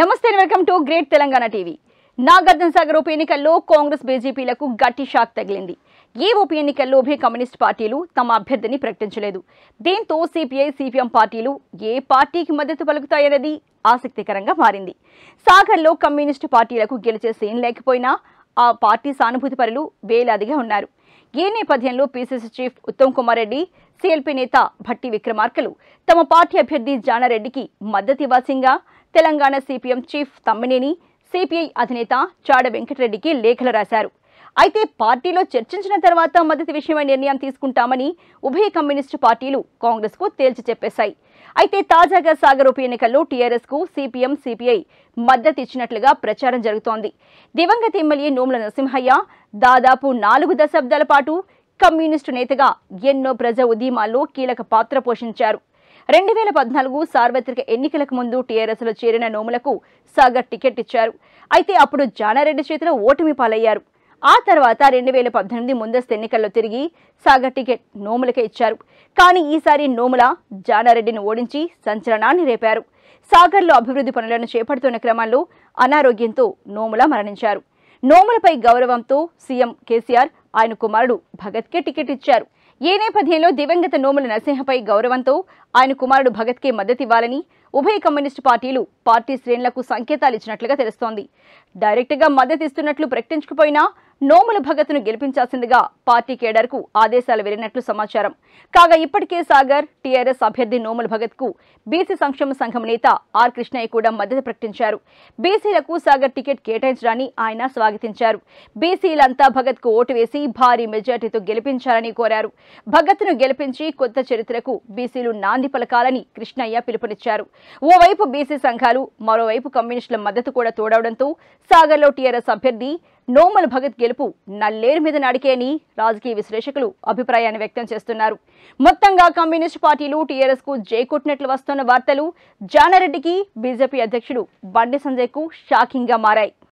నమస్తే welcome to great Telangana TV Nagarjuna Sagar ఉప ఎన్నికల్లో కాంగ్రెస్ బీజేపీలకు గట్టి షాక్ తగిలింది ఏ ఉప ఎన్నికల్లో ఉభయ కమ్యూనిస్ట్ పార్టీలు తమ అభ్యర్థిని ప్రకటించలేదు దీంతో సిపిఐ సిపిఎం పార్టీలు ఏ పార్టీకి మద్దతు పలుకుతాయన్నది ఆసక్తికరంగా మారింది సాగర్లో కమ్యూనిస్టు పార్టీలకు గెలిచే సీన్ లేకపోయినా ఆ పార్టీ సానుభూతి పరులు వేలాదిగా ఉన్నారు ఈ నేపథ్యంలో PCC chief Uttam Kumar Reddy CLP నేత భట్టి విక్రమార్కలు తమ పార్టీ అభ్యర్థి జానారెడ్డికి మద్దతు ఇవ్వాల్సిందిగా Telangana CPM chief Tammineni CPI అధినేత చాడ వెంకటరెడ్డికి లేఖలు రాశారు అయితే పార్టీలో చర్చించిన తర్వాత మద్దతు విషయమై నిర్ణయం తీసుకుంటామని ఉభయ కమ్యూనిస్టు పార్టీలు కాంగ్రెస్కు తేల్చి చెప్పేశాయి అయితే తాజాగా సాగర్ ఉప ఎన్నికల్లో టీఆర్ఎస్కు సిపిఎం సిపిఐ మద్దతు ఇచ్చినట్లుగా ప్రచారం జరుగుతోంది దివంగత ఎమ్మెల్యే నోముల నరసింహయ్య దాదాపు నాలుగు దశాబ్దాల పాటు కమ్యూనిస్టు నేతగా ఎన్నో ప్రజా ఉద్యమాల్లో కీలక పాత్ర పోషించారు రెండు వేల పద్నాలుగు సార్వత్రిక ఎన్నికలకు ముందు టీఆర్ఎస్లో చేరిన నోములకు సాగర్ టికెట్ ఇచ్చారు అయితే అప్పుడు జానారెడ్డి చేతిలో ఓటమి పాలయ్యారు ఆ తర్వాత రెండు వేల పద్దెనిమిది ముందస్తు ఎన్నికల్లో తిరిగి సాగర్ టికెట్ నోములకే ఇచ్చారు కానీ ఈసారి నోముల జానారెడ్డిని ఓడించి సంచలనాన్ని రేపారు సాగర్లో అభివృద్ధి పనులను చేపడుతున్న క్రమంలో అనారోగ్యంతో నోముల మరణించారు నోములపై గౌరవంతో సీఎం కేసీఆర్ ఆయన కుమారుడు భగత్కే టికెట్ ఇచ్చారు ఏ నేపథ్యంలో దివంగత నోముల నరసింహపై గౌరవంతో ఆయన కుమారుడు భగత్కే మద్దతివ్వాలని ఉభయ కమ్యూనిస్టు పార్టీలు పార్టీ శ్రేణులకు సంకేతాలు ఇచ్చినట్లుగా తెలుస్తోంది డైరెక్ట్గా మద్దతిస్తున్నట్లు ప్రకటించకపోయినా నోముల భగత్ను గెలిపించాల్సిందిగా పార్టీ కేడర్కు ఆదేశాలు వెళ్లినట్లు సమాచారం కాగా ఇప్పటికే సాగర్ టీఆర్ఎస్ అభ్యర్థి నోముల భగత్కు బీసీ సంక్షేమ సంఘం నేత ఆర్ కృష్ణయ్య కూడా మద్దతు ప్రకటించారు బీసీలకు సాగర్ టికెట్ కేటాయించడాన్ని ఆయన స్వాగతించారు బీసీలంతా భగత్కు ఓటు వేసి భారీ మెజార్టీతో గెలిపించాలని కోరారు భగత్ను గెలిపించి కొత్త చరిత్రకు బీసీలు నాంది పలకాలని కృష్ణయ్య పిలుపునిచ్చారు ఓవైపు బీసీ సంఘాలు మరోవైపు కమ్యూనిస్టుల మద్దతు కూడా తోడవడంతో సాగర్లో టీఆర్ఎస్ అభ్యర్థి నోమల్ భగత్ గెలుపు నల్లేరు మీద నడికే అని రాజకీయ విశ్లేషకులు అభిప్రాయాన్ని వ్యక్తం చేస్తున్నారు మొత్తంగా కమ్యూనిస్ట్ పార్టీలు టీఆర్ఎస్ కు జైకొట్టినట్లు వస్తున్న వార్తలు జానారెడ్డికి బీజేపీ అధ్యక్షుడు బండి సంజయ్ కు షాకింగ్ గా మారాయి